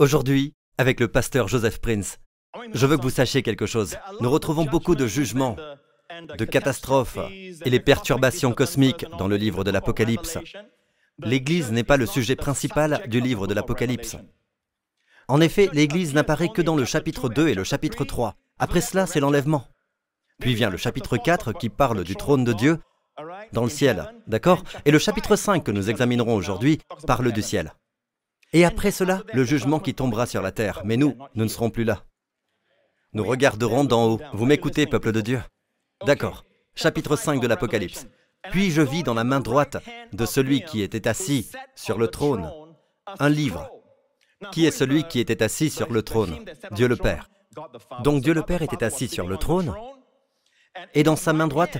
Aujourd'hui, avec le pasteur Joseph Prince, je veux que vous sachiez quelque chose. Nous retrouvons beaucoup de jugements, de catastrophes et les perturbations cosmiques dans le livre de l'Apocalypse. L'Église n'est pas le sujet principal du livre de l'Apocalypse. En effet, l'Église n'apparaît que dans le chapitre 2 et le chapitre 3. Après cela, c'est l'enlèvement. Puis vient le chapitre 4 qui parle du trône de Dieu dans le ciel, d'accord Et le chapitre 5 que nous examinerons aujourd'hui parle du ciel. Et après cela, le jugement qui tombera sur la terre. Mais nous, nous ne serons plus là. Nous regarderons d'en haut. Vous m'écoutez, peuple de Dieu D'accord. Chapitre 5 de l'Apocalypse. Puis je vis dans la main droite de celui qui était assis sur le trône un livre. Qui est celui qui était assis sur le trône Dieu le Père. Donc Dieu le Père était assis sur le trône, et dans sa main droite,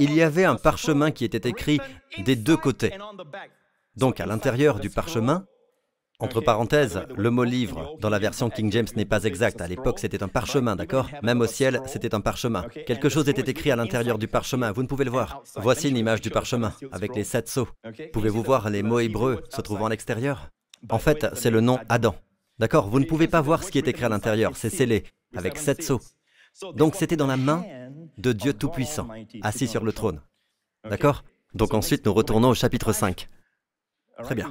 il y avait un parchemin qui était écrit des deux côtés. Donc à l'intérieur du parchemin, entre parenthèses, le mot livre dans la version King James n'est pas exact. À l'époque, c'était un parchemin, d'accord Même au ciel, c'était un parchemin. Quelque chose était écrit à l'intérieur du parchemin, vous ne pouvez le voir. Voici une image du parchemin, avec les sept seaux. Pouvez-vous voir les mots hébreux se trouvant à l'extérieur En fait, c'est le nom Adam. D'accord Vous ne pouvez pas voir ce qui est écrit à l'intérieur, c'est scellé, avec sept seaux. Donc c'était dans la main de Dieu Tout-Puissant, assis sur le trône. D'accord Donc ensuite, nous retournons au chapitre 5. Très bien.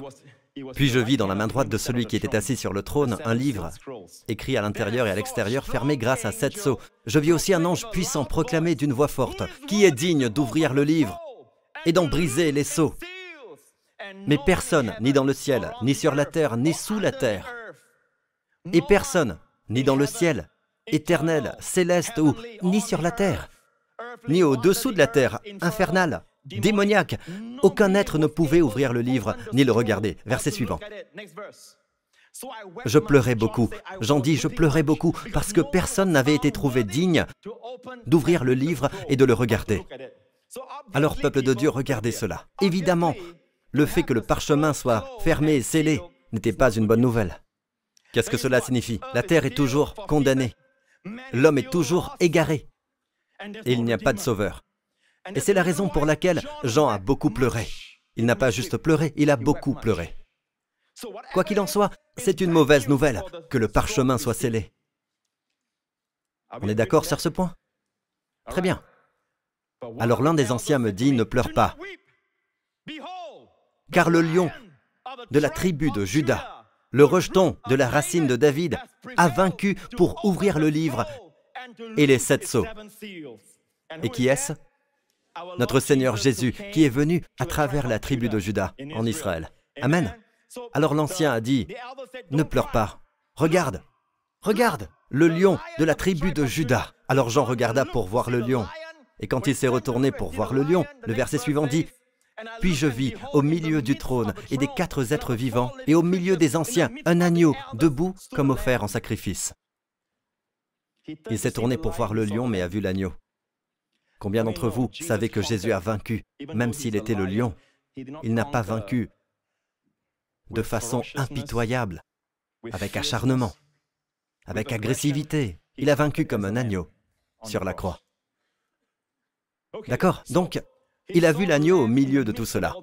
Puis je vis dans la main droite de celui qui était assis sur le trône un livre, écrit à l'intérieur et à l'extérieur, fermé grâce à sept sceaux. Je vis aussi un ange puissant proclamer d'une voix forte, Qui est digne d'ouvrir le livre et d'en briser les sceaux Mais personne, ni dans le ciel, ni sur la terre, ni sous la terre, et personne, ni dans le ciel, éternel, céleste ou ni sur la terre, ni au-dessous de la terre, infernale, démoniaque. Aucun être ne pouvait ouvrir le livre ni le regarder. Verset suivant. Je pleurais beaucoup. J'en dis, je pleurais beaucoup parce que personne n'avait été trouvé digne d'ouvrir le livre et de le regarder. Alors, peuple de Dieu, regardez cela. Évidemment, le fait que le parchemin soit fermé et scellé n'était pas une bonne nouvelle. Qu'est-ce que cela signifie La terre est toujours condamnée. L'homme est toujours égaré. Et il n'y a pas de sauveur. Et c'est la raison pour laquelle Jean a beaucoup pleuré. Il n'a pas juste pleuré, il a beaucoup pleuré. Quoi qu'il en soit, c'est une mauvaise nouvelle que le parchemin soit scellé. On est d'accord sur ce point Très bien. Alors l'un des anciens me dit, ne pleure pas, car le lion de la tribu de Judas, le rejeton de la racine de David, a vaincu pour ouvrir le livre et les sept sceaux. Et qui est-ce notre Seigneur Jésus, qui est venu à travers la tribu de Juda en Israël. Amen. Alors l'Ancien a dit, ne pleure pas, regarde, regarde, le lion de la tribu de Juda. Alors Jean regarda pour voir le lion. Et quand il s'est retourné pour voir le lion, le verset suivant dit, puis je vis au milieu du trône et des quatre êtres vivants, et au milieu des anciens, un agneau debout comme offert en sacrifice. Il s'est tourné pour voir le lion, mais a vu l'agneau. Combien d'entre vous savez que Jésus a vaincu, même s'il était le lion Il n'a pas vaincu de façon impitoyable, avec acharnement, avec agressivité. Il a vaincu comme un agneau sur la croix. D'accord Donc, il a vu l'agneau au milieu de tout cela.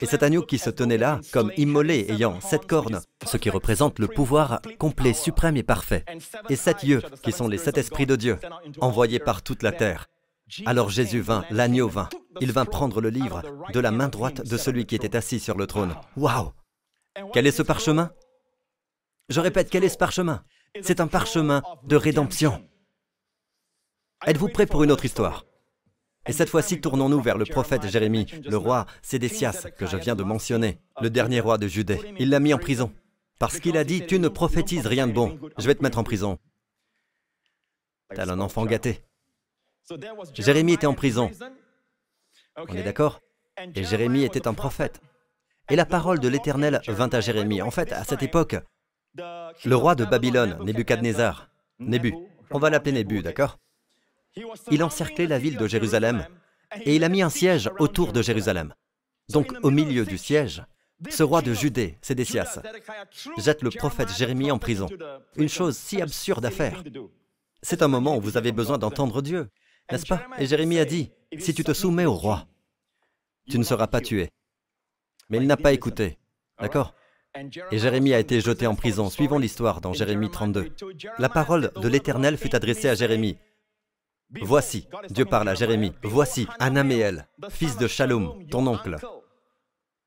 Et cet agneau qui se tenait là, comme immolé ayant sept cornes, ce qui représente le pouvoir complet, suprême et parfait, et sept yeux, qui sont les sept esprits de Dieu, envoyés par toute la terre. Alors Jésus vint, l'agneau vint. Il vint prendre le livre de la main droite de celui qui était assis sur le trône. Waouh Quel est ce parchemin Je répète, quel est ce parchemin C'est un parchemin de rédemption. Êtes-vous prêt pour une autre histoire et cette fois-ci, tournons-nous vers le prophète Jérémie, le roi Sédécias, que je viens de mentionner, le dernier roi de Judée. Il l'a mis en prison parce qu'il a dit Tu ne prophétises rien de bon, je vais te mettre en prison. T'as un enfant gâté. Jérémie était en prison. On est d'accord Et Jérémie était un prophète. Et la parole de l'Éternel vint à Jérémie. En fait, à cette époque, le roi de Babylone, Nébuchadnezzar, Nébu, on va l'appeler Nébu, d'accord il encerclait la ville de Jérusalem et il a mis un siège autour de Jérusalem. Donc au milieu du siège, ce roi de Judée, Sédécias, jette le prophète Jérémie en prison. Une chose si absurde à faire. C'est un moment où vous avez besoin d'entendre Dieu, n'est-ce pas Et Jérémie a dit, si tu te soumets au roi, tu ne seras pas tué. Mais il n'a pas écouté, d'accord Et Jérémie a été jeté en prison, suivant l'histoire dans Jérémie 32. La parole de l'Éternel fut adressée à Jérémie. Voici, Dieu parle à Jérémie, voici Anaméel, fils de Shalom, ton oncle.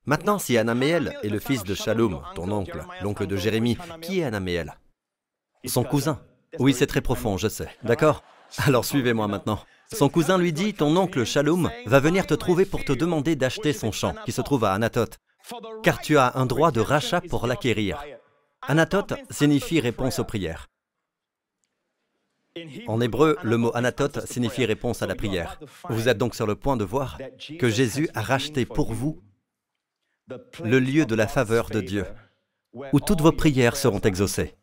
Maintenant, si Anaméel est le fils de Shalom, ton oncle, l'oncle de Jérémie, qui est Anaméel Son cousin. Oui, c'est très profond, je sais. D'accord Alors suivez-moi maintenant. Son cousin lui dit, ton oncle Shalom va venir te trouver pour te demander d'acheter son champ, qui se trouve à Anatote, car tu as un droit de rachat pour l'acquérir. Anatote signifie réponse aux prières. En hébreu, le mot anatot signifie réponse à la prière. Vous êtes donc sur le point de voir que Jésus a racheté pour vous le lieu de la faveur de Dieu, où toutes vos prières seront exaucées.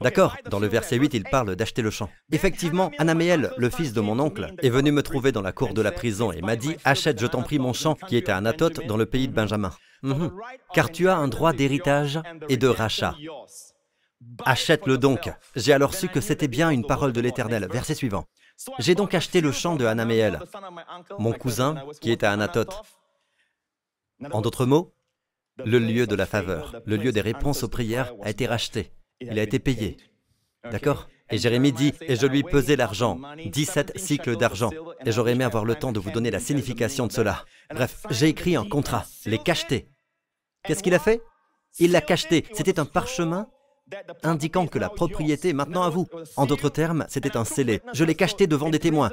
D'accord, dans le verset 8, il parle d'acheter le champ. Effectivement, Anaméel, le fils de mon oncle, est venu me trouver dans la cour de la prison et m'a dit Achète, je t'en prie, mon champ qui est à Anatot dans le pays de Benjamin. Hum, hum. Car tu as un droit d'héritage et de rachat. Achète-le donc. J'ai alors su que c'était bien une parole de l'Éternel. Verset suivant. J'ai donc acheté le champ de Anaméel, mon cousin qui est à Anatote. En d'autres mots, le lieu de la faveur, le lieu des réponses aux prières a été racheté. Il a été payé. D'accord Et Jérémie dit, et je lui pesais l'argent, 17 cycles d'argent. Et j'aurais aimé avoir le temps de vous donner la signification de cela. Bref, j'ai écrit un contrat, les cachetés. Qu'est-ce qu'il a fait Il l'a cacheté. C'était un parchemin indiquant que la propriété est maintenant à vous. En d'autres termes, c'était un scellé. Je l'ai cacheté devant des témoins.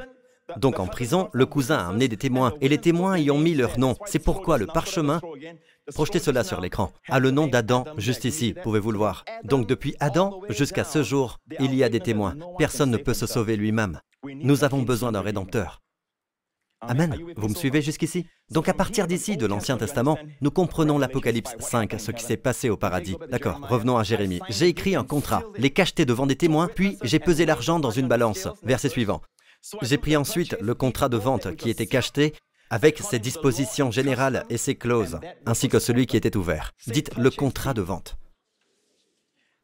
Donc en prison, le cousin a amené des témoins et les témoins y ont mis leur nom. C'est pourquoi le parchemin, projetez cela sur l'écran, a le nom d'Adam juste ici, pouvez-vous le voir. Donc depuis Adam jusqu'à ce jour, il y a des témoins. Personne ne peut se sauver lui-même. Nous avons besoin d'un rédempteur. Amen. Vous me suivez jusqu'ici Donc à partir d'ici, de l'Ancien Testament, nous comprenons l'Apocalypse 5, ce qui s'est passé au paradis. D'accord, revenons à Jérémie. J'ai écrit un contrat, les cacheté devant des témoins, puis j'ai pesé l'argent dans une balance. Verset suivant. J'ai pris ensuite le contrat de vente qui était cacheté avec ses dispositions générales et ses clauses, ainsi que celui qui était ouvert. Dites le contrat de vente.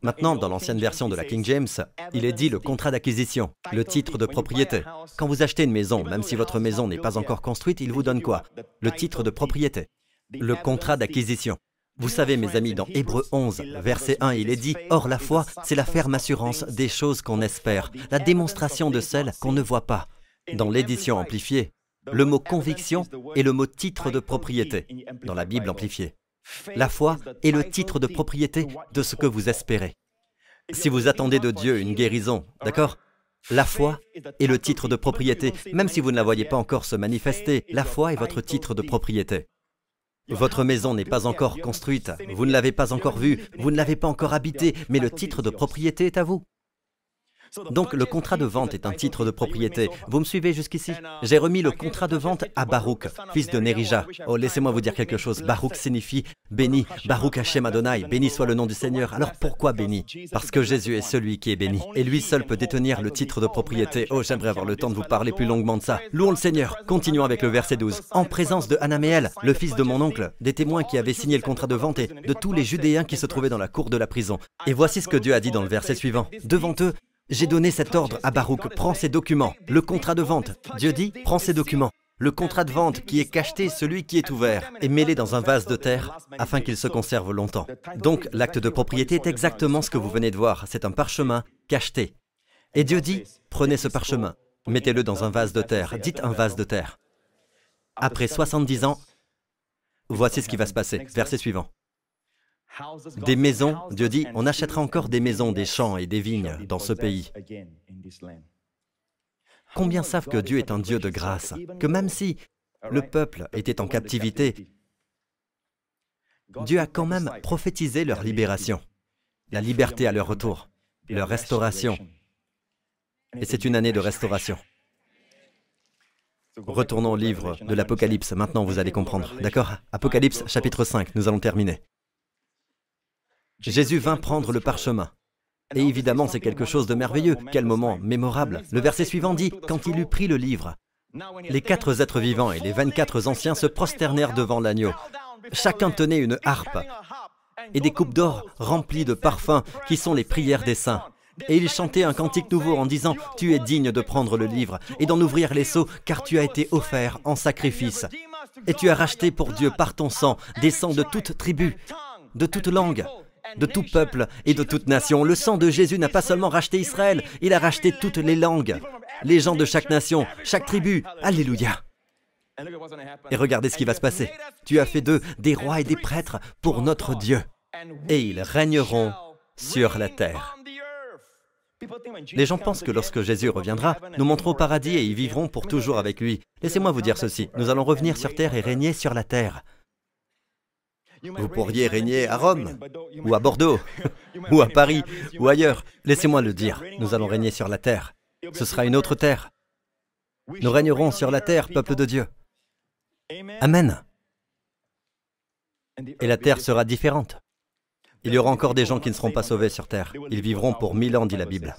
Maintenant, dans l'ancienne version de la King James, il est dit le contrat d'acquisition, le titre de propriété. Quand vous achetez une maison, même si votre maison n'est pas encore construite, il vous donne quoi Le titre de propriété, le contrat d'acquisition. Vous savez, mes amis, dans Hébreu 11, verset 1, il est dit Or, la foi, c'est la ferme assurance des choses qu'on espère, la démonstration de celles qu'on ne voit pas. Dans l'édition amplifiée, le mot conviction est le mot titre de propriété, dans la Bible amplifiée. La foi est le titre de propriété de ce que vous espérez. Si vous attendez de Dieu une guérison, d'accord la foi est le titre de propriété, même si vous ne la voyez pas encore se manifester. La foi est votre titre de propriété. Votre maison n'est pas encore construite, vous ne l'avez pas encore vue, vous ne l'avez pas encore habitée, mais le titre de propriété est à vous. Donc le contrat de vente est un titre de propriété. Vous me suivez jusqu'ici J'ai remis le contrat de vente à Baruch, fils de Nerija. Oh, laissez-moi vous dire quelque chose. Baruch signifie béni. Baruch Hashem Adonai, béni soit le nom du Seigneur. Alors pourquoi béni Parce que Jésus est celui qui est béni. Et lui seul peut détenir le titre de propriété. Oh, j'aimerais avoir le temps de vous parler plus longuement de ça. Louons le Seigneur. Continuons avec le verset 12. En présence de Anaméel, le fils de mon oncle, des témoins qui avaient signé le contrat de vente et de tous les Judéens qui se trouvaient dans la cour de la prison. Et voici ce que Dieu a dit dans le verset suivant. Devant eux, j'ai donné cet ordre à Baruch, prends ces documents. Le contrat de vente, Dieu dit, prends ces documents. Le contrat de vente qui est cacheté, celui qui est ouvert, est mêlé dans un vase de terre afin qu'il se conserve longtemps. Donc l'acte de propriété est exactement ce que vous venez de voir, c'est un parchemin cacheté. Et Dieu dit, prenez ce parchemin, mettez-le dans un vase de terre, dites un vase de terre. Après 70 ans, voici ce qui va se passer. Verset suivant des maisons, Dieu dit, on achètera encore des maisons, des champs et des vignes dans ce pays. Combien savent que Dieu est un Dieu de grâce, que même si le peuple était en captivité, Dieu a quand même prophétisé leur libération, la liberté à leur retour, leur restauration. Et c'est une année de restauration. Retournons au livre de l'Apocalypse, maintenant vous allez comprendre. D'accord Apocalypse chapitre 5, nous allons terminer. Jésus vint prendre le parchemin. Et évidemment, c'est quelque chose de merveilleux. Quel moment mémorable. Le verset suivant dit, quand il eut pris le livre, les quatre êtres vivants et les vingt-quatre anciens se prosternèrent devant l'agneau. Chacun tenait une harpe et des coupes d'or remplies de parfums qui sont les prières des saints. Et ils chantaient un cantique nouveau en disant, Tu es digne de prendre le livre et d'en ouvrir les seaux, car tu as été offert en sacrifice. Et tu as racheté pour Dieu par ton sang des sangs de toute tribu, de toute langue, de tout peuple et de toute nation. Le sang de Jésus n'a pas seulement racheté Israël, il a racheté toutes les langues, les gens de chaque nation, chaque tribu. Alléluia. Et regardez ce qui va se passer. Tu as fait d'eux des rois et des prêtres pour notre Dieu, et ils régneront sur la terre. Les gens pensent que lorsque Jésus reviendra, nous monterons au paradis et ils vivront pour toujours avec lui. Laissez-moi vous dire ceci, nous allons revenir sur terre et régner sur la terre. Vous pourriez régner à Rome, ou à Bordeaux, ou à Paris, ou ailleurs. Laissez-moi le dire, nous allons régner sur la terre. Ce sera une autre terre. Nous régnerons sur la terre, peuple de Dieu. Amen. Et la terre sera différente. Il y aura encore des gens qui ne seront pas sauvés sur terre. Ils vivront pour mille ans, dit la Bible.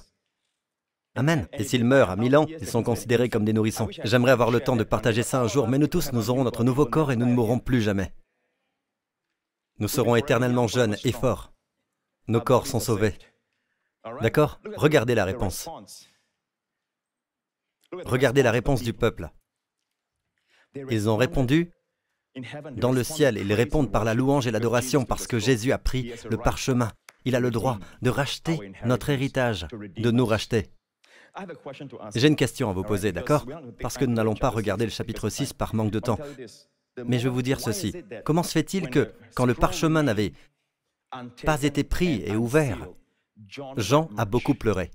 Amen. Et s'ils meurent à mille ans, ils sont considérés comme des nourrissons. J'aimerais avoir le temps de partager ça un jour, mais nous tous, nous aurons notre nouveau corps et nous ne mourrons plus jamais. Nous serons éternellement jeunes et forts. Nos corps sont sauvés. D'accord Regardez la réponse. Regardez la réponse du peuple. Ils ont répondu dans le ciel. Ils répondent par la louange et l'adoration parce que Jésus a pris le parchemin. Il a le droit de racheter notre héritage, de nous racheter. J'ai une question à vous poser, d'accord Parce que nous n'allons pas regarder le chapitre 6 par manque de temps. Mais je vais vous dire ceci. Comment se fait-il que, quand le parchemin n'avait pas été pris et ouvert, Jean a beaucoup pleuré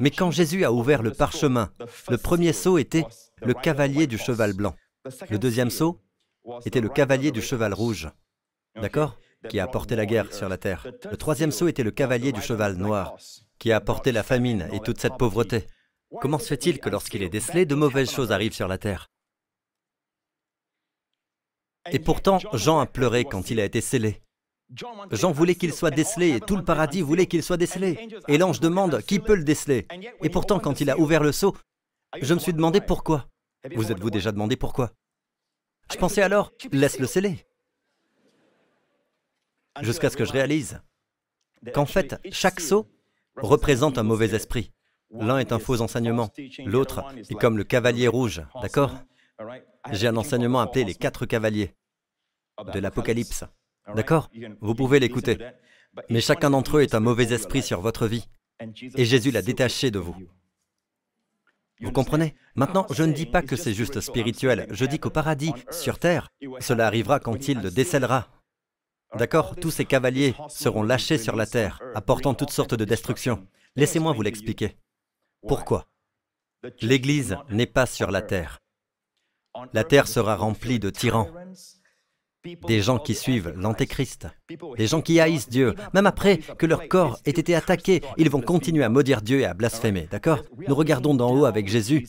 Mais quand Jésus a ouvert le parchemin, le premier saut était le cavalier du cheval blanc. Le deuxième saut était le cavalier du cheval rouge. D'accord Qui a apporté la guerre sur la terre. Le troisième saut était le cavalier du cheval noir, qui a apporté la famine et toute cette pauvreté. Comment se fait-il que lorsqu'il est décelé, de mauvaises choses arrivent sur la terre et pourtant, Jean a pleuré quand il a été scellé. Jean voulait qu'il soit décelé, et tout le paradis voulait qu'il soit décelé. Et l'ange demande, qui peut le déceler Et pourtant, quand il a ouvert le seau, je me suis demandé pourquoi. Vous êtes-vous déjà demandé pourquoi Je pensais alors, laisse-le sceller. Jusqu'à ce que je réalise qu'en fait, chaque seau représente un mauvais esprit. L'un est un faux enseignement, l'autre est comme le cavalier rouge, d'accord j'ai un enseignement appelé les quatre cavaliers de l'Apocalypse. D'accord Vous pouvez l'écouter. Mais chacun d'entre eux est un mauvais esprit sur votre vie. Et Jésus l'a détaché de vous. Vous comprenez Maintenant, je ne dis pas que c'est juste spirituel. Je dis qu'au paradis, sur terre, cela arrivera quand il le décèlera. D'accord Tous ces cavaliers seront lâchés sur la terre, apportant toutes sortes de destructions. Laissez-moi vous l'expliquer. Pourquoi L'Église n'est pas sur la terre. La terre sera remplie de tyrans, des gens qui suivent l'Antéchrist, des gens qui haïssent Dieu. Même après que leur corps ait été attaqué, ils vont continuer à maudire Dieu et à blasphémer. D'accord Nous regardons d'en haut avec Jésus.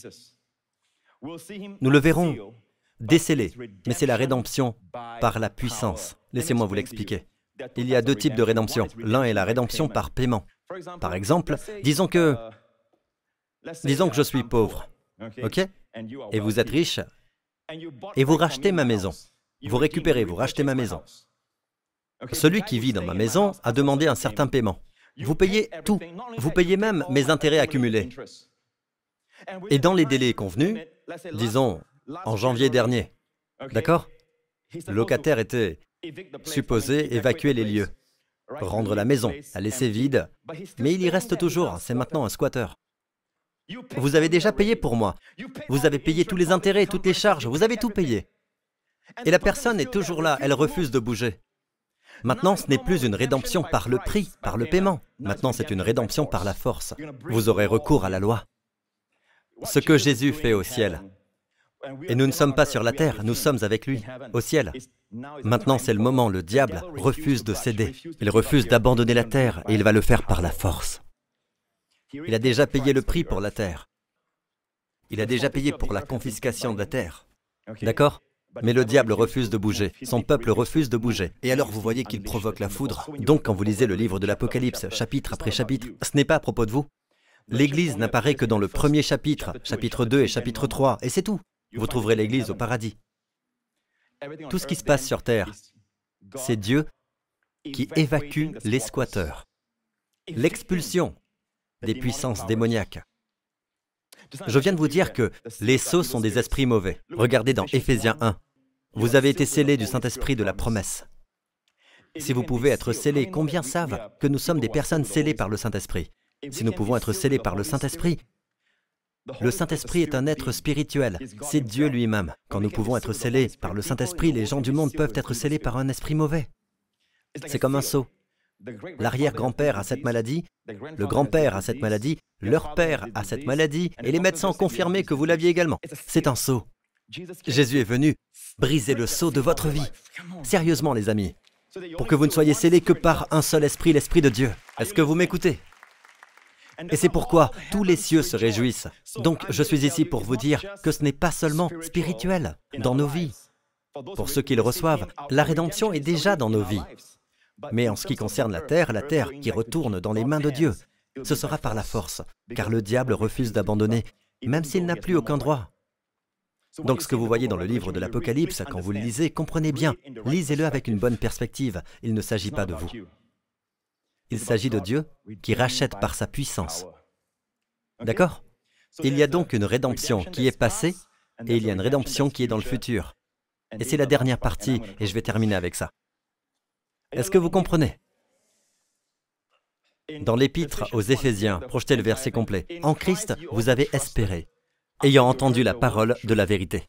Nous le verrons décelé, mais c'est la rédemption par la puissance. Laissez-moi vous l'expliquer. Il y a deux types de rédemption. L'un est la rédemption par paiement. Par exemple, disons que, disons que je suis pauvre, ok Et vous êtes riche et vous rachetez ma maison. Vous récupérez, vous rachetez ma maison. Celui qui vit dans ma maison a demandé un certain paiement. Vous payez tout. Vous payez même mes intérêts accumulés. Et dans les délais convenus, disons en janvier dernier, d'accord Le locataire était supposé évacuer les lieux, rendre la maison, la laisser vide, mais il y reste toujours, c'est maintenant un squatteur. Vous avez déjà payé pour moi. Vous avez payé tous les intérêts, toutes les charges, vous avez tout payé. Et la personne est toujours là, elle refuse de bouger. Maintenant, ce n'est plus une rédemption par le prix, par le paiement. Maintenant, c'est une rédemption par la force. Vous aurez recours à la loi. Ce que Jésus fait au ciel. Et nous ne sommes pas sur la terre, nous sommes avec lui, au ciel. Maintenant, c'est le moment, le diable refuse de céder. Il refuse d'abandonner la terre et il va le faire par la force. Il a déjà payé le prix pour la terre. Il a déjà payé pour la confiscation de la terre. D'accord mais le diable refuse de bouger, son peuple refuse de bouger. Et alors vous voyez qu'il provoque la foudre. Donc quand vous lisez le livre de l'Apocalypse, chapitre après chapitre, ce n'est pas à propos de vous. L'Église n'apparaît que dans le premier chapitre, chapitre 2 et chapitre 3, et c'est tout. Vous trouverez l'Église au paradis. Tout ce qui se passe sur Terre, c'est Dieu qui évacue les squatteurs. L'expulsion, des puissances démoniaques. Je viens de vous dire que les sceaux sont des esprits mauvais. Regardez dans Éphésiens 1. Vous avez été scellés du Saint-Esprit de la promesse. Si vous pouvez être scellés, combien savent que nous sommes des personnes scellées par le Saint-Esprit Si nous pouvons être scellés par le Saint-Esprit, le Saint-Esprit est un être spirituel, c'est Dieu lui-même. Quand nous pouvons être scellés par le Saint-Esprit, les gens du monde peuvent être scellés par un esprit mauvais. C'est comme un sceau. L'arrière-grand-père a cette maladie, le grand-père a cette maladie, leur père a cette maladie, et les médecins ont confirmé que vous l'aviez également. C'est un sceau. Jésus est venu briser le sceau de votre vie. Sérieusement, les amis, pour que vous ne soyez scellés que par un seul esprit, l'esprit de Dieu. Est-ce que vous m'écoutez et c'est pourquoi tous les cieux se réjouissent. Donc je suis ici pour vous dire que ce n'est pas seulement spirituel dans nos vies. Pour ceux qui le reçoivent, la rédemption est déjà dans nos vies. Mais en ce qui concerne la terre, la terre qui retourne dans les mains de Dieu, ce sera par la force, car le diable refuse d'abandonner, même s'il n'a plus aucun droit. Donc ce que vous voyez dans le livre de l'Apocalypse, quand vous le lisez, comprenez bien, lisez-le avec une bonne perspective, il ne s'agit pas de vous. Il s'agit de Dieu qui rachète par sa puissance. D'accord Il y a donc une rédemption qui est passée et il y a une rédemption qui est dans le futur. Et c'est la dernière partie, et je vais terminer avec ça. Est-ce que vous comprenez Dans l'épître aux Éphésiens, projetez le verset complet. En Christ, vous avez espéré, ayant entendu la parole de la vérité,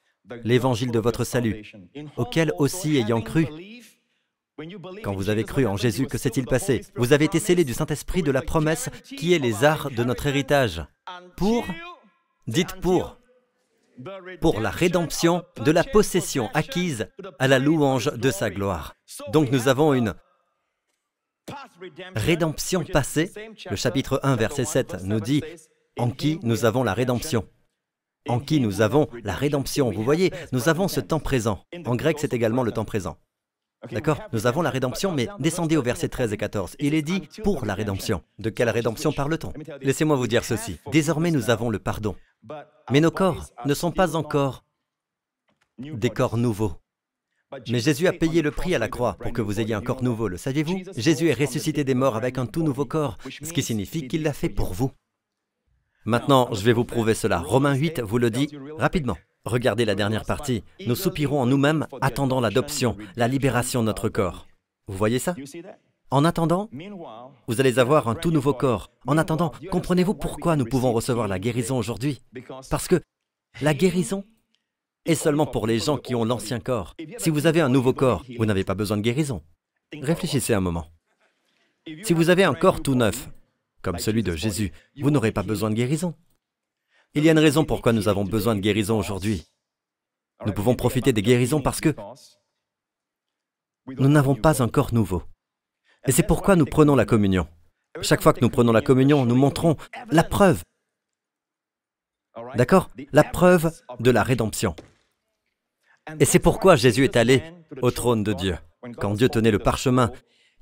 l'évangile de votre salut, auquel aussi ayant cru, quand vous avez cru en Jésus, que s'est-il passé Vous avez été scellé du Saint-Esprit de la promesse qui est les arts de notre héritage. Pour Dites pour pour la rédemption de la possession acquise à la louange de sa gloire. Donc nous avons une rédemption passée. Le chapitre 1, verset 7 nous dit, en qui nous avons la rédemption en qui nous avons la rédemption. Vous voyez, nous avons ce temps présent. En grec, c'est également le temps présent. D'accord Nous avons la rédemption, mais descendez au verset 13 et 14. Il est dit pour la rédemption. De quelle rédemption parle-t-on Laissez-moi vous dire ceci. Désormais, nous avons le pardon. Mais nos corps ne sont pas encore des corps nouveaux. Mais Jésus a payé le prix à la croix pour que vous ayez un corps nouveau, le saviez-vous Jésus est ressuscité des morts avec un tout nouveau corps, ce qui signifie qu'il l'a fait pour vous. Maintenant, je vais vous prouver cela. Romains 8 vous le dit rapidement. Regardez la dernière partie. Nous soupirons en nous-mêmes, attendant l'adoption, la libération de notre corps. Vous voyez ça En attendant, vous allez avoir un tout nouveau corps. En attendant, comprenez-vous pourquoi nous pouvons recevoir la guérison aujourd'hui Parce que la guérison est seulement pour les gens qui ont l'ancien corps. Si vous avez un nouveau corps, vous n'avez pas besoin de guérison. Réfléchissez un moment. Si vous avez un corps tout neuf, comme celui de Jésus, vous n'aurez pas besoin de guérison. Il y a une raison pourquoi nous avons besoin de guérison aujourd'hui. Nous pouvons profiter des guérisons parce que nous n'avons pas un corps nouveau. Et c'est pourquoi nous prenons la communion. Chaque fois que nous prenons la communion, nous montrons la preuve. D'accord La preuve de la rédemption. Et c'est pourquoi Jésus est allé au trône de Dieu. Quand Dieu tenait le parchemin,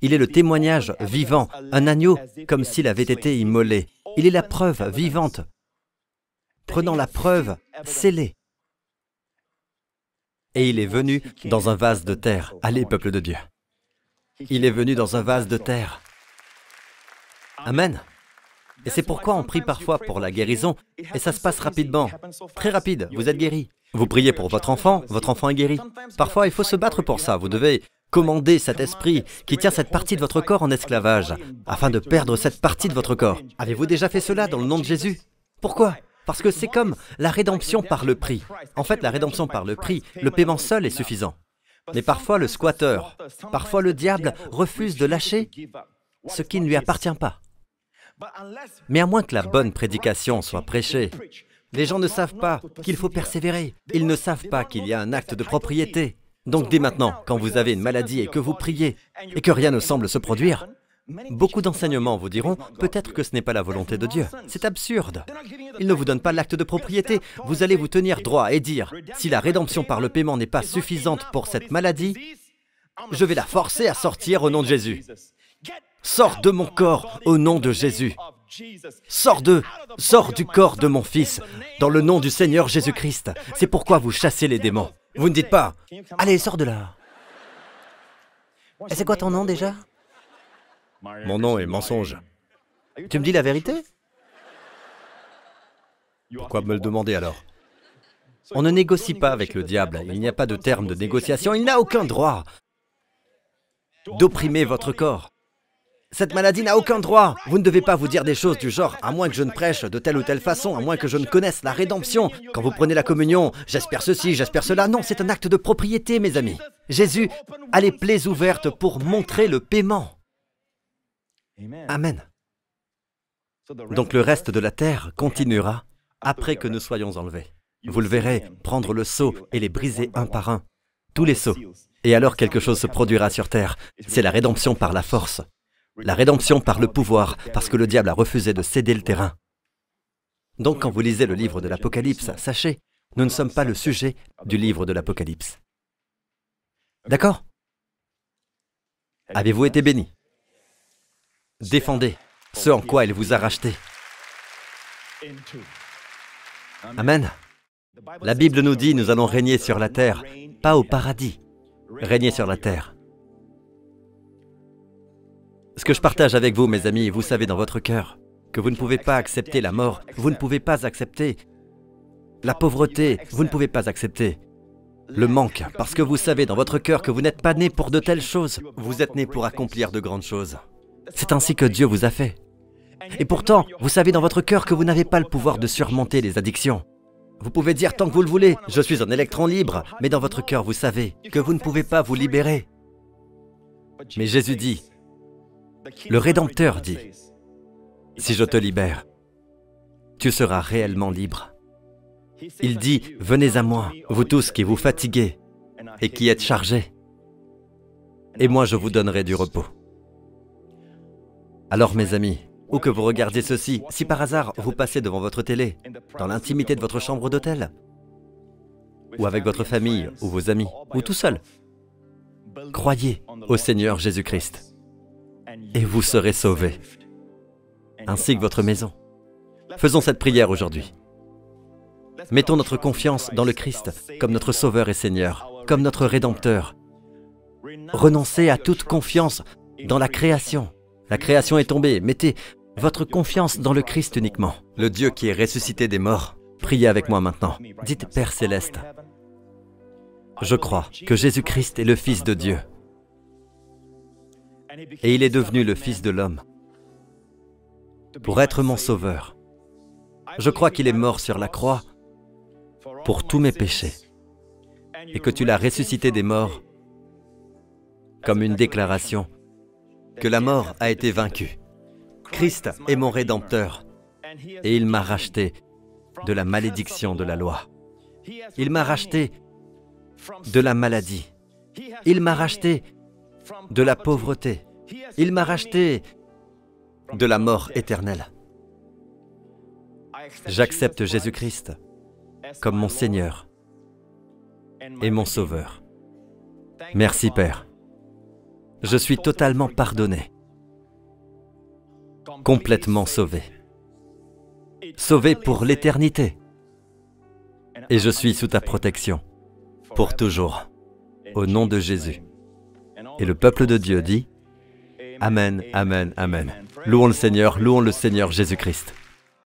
il est le témoignage vivant, un agneau comme s'il avait été immolé. Il est la preuve vivante prenant la preuve scellée. Et il est venu dans un vase de terre. Allez, peuple de Dieu. Il est venu dans un vase de terre. Amen. Et c'est pourquoi on prie parfois pour la guérison, et ça se passe rapidement. Très rapide, vous êtes guéri. Vous priez pour votre enfant, votre enfant est guéri. Parfois, il faut se battre pour ça. Vous devez commander cet esprit qui tient cette partie de votre corps en esclavage, afin de perdre cette partie de votre corps. Avez-vous déjà fait cela dans le nom de Jésus Pourquoi parce que c'est comme la rédemption par le prix. En fait, la rédemption par le prix, le paiement seul est suffisant. Mais parfois le squatteur, parfois le diable refuse de lâcher ce qui ne lui appartient pas. Mais à moins que la bonne prédication soit prêchée, les gens ne savent pas qu'il faut persévérer. Ils ne savent pas qu'il y a un acte de propriété. Donc dès maintenant, quand vous avez une maladie et que vous priez et que rien ne semble se produire, Beaucoup d'enseignements vous diront peut-être que ce n'est pas la volonté de Dieu. C'est absurde. Il ne vous donne pas l'acte de propriété. Vous allez vous tenir droit et dire si la rédemption par le paiement n'est pas suffisante pour cette maladie, je vais la forcer à sortir au nom de Jésus. Sors de mon corps au nom de Jésus. Sors de, sors du corps de mon fils, dans le nom du Seigneur Jésus-Christ. C'est pourquoi vous chassez les démons. Vous ne dites pas, allez, sors de là. Et c'est quoi ton nom déjà mon nom est mensonge. Tu me dis la vérité Pourquoi me le demander alors On ne négocie pas avec le diable. Il n'y a pas de terme de négociation. Il n'a aucun droit d'opprimer votre corps. Cette maladie n'a aucun droit. Vous ne devez pas vous dire des choses du genre, à moins que je ne prêche de telle ou telle façon, à moins que je ne connaisse la rédemption. Quand vous prenez la communion, j'espère ceci, j'espère cela. Non, c'est un acte de propriété, mes amis. Jésus a les plaies ouvertes pour montrer le paiement. Amen. Donc le reste de la terre continuera après que nous soyons enlevés. Vous le verrez prendre le seau et les briser un par un, tous les seaux. Et alors quelque chose se produira sur terre. C'est la rédemption par la force, la rédemption par le pouvoir, parce que le diable a refusé de céder le terrain. Donc quand vous lisez le livre de l'Apocalypse, sachez, nous ne sommes pas le sujet du livre de l'Apocalypse. D'accord Avez-vous été béni Défendez ce en quoi il vous a racheté. Amen. La Bible nous dit, nous allons régner sur la terre, pas au paradis, régner sur la terre. Ce que je partage avec vous, mes amis, vous savez dans votre cœur que vous ne pouvez pas accepter la mort, vous ne pouvez pas accepter la pauvreté, vous ne pouvez pas accepter le manque, parce que vous savez dans votre cœur que vous n'êtes pas né pour de telles choses, vous êtes né pour accomplir de grandes choses. C'est ainsi que Dieu vous a fait. Et pourtant, vous savez dans votre cœur que vous n'avez pas le pouvoir de surmonter les addictions. Vous pouvez dire tant que vous le voulez, je suis un électron libre, mais dans votre cœur, vous savez que vous ne pouvez pas vous libérer. Mais Jésus dit, le Rédempteur dit, si je te libère, tu seras réellement libre. Il dit, venez à moi, vous tous qui vous fatiguez et qui êtes chargés, et moi je vous donnerai du repos. Alors mes amis, ou que vous regardiez ceci, si par hasard vous passez devant votre télé, dans l'intimité de votre chambre d'hôtel, ou avec votre famille, ou vos amis, ou tout seul, croyez au Seigneur Jésus-Christ, et vous serez sauvés, ainsi que votre maison. Faisons cette prière aujourd'hui. Mettons notre confiance dans le Christ comme notre Sauveur et Seigneur, comme notre Rédempteur. Renoncez à toute confiance dans la création, la création est tombée. Mettez votre confiance dans le Christ uniquement, le Dieu qui est ressuscité des morts. Priez avec moi maintenant. Dites Père céleste, je crois que Jésus-Christ est le Fils de Dieu. Et il est devenu le Fils de l'homme pour être mon sauveur. Je crois qu'il est mort sur la croix pour tous mes péchés et que tu l'as ressuscité des morts comme une déclaration que la mort a été vaincue. Christ est mon Rédempteur et il m'a racheté de la malédiction de la loi. Il m'a racheté de la maladie. Il m'a racheté de la pauvreté. Il m'a racheté de la mort éternelle. J'accepte Jésus-Christ comme mon Seigneur et mon Sauveur. Merci Père. Je suis totalement pardonné, complètement sauvé, sauvé pour l'éternité. Et je suis sous ta protection, pour toujours, au nom de Jésus. Et le peuple de Dieu dit, Amen, Amen, Amen. Louons le Seigneur, louons le Seigneur Jésus-Christ.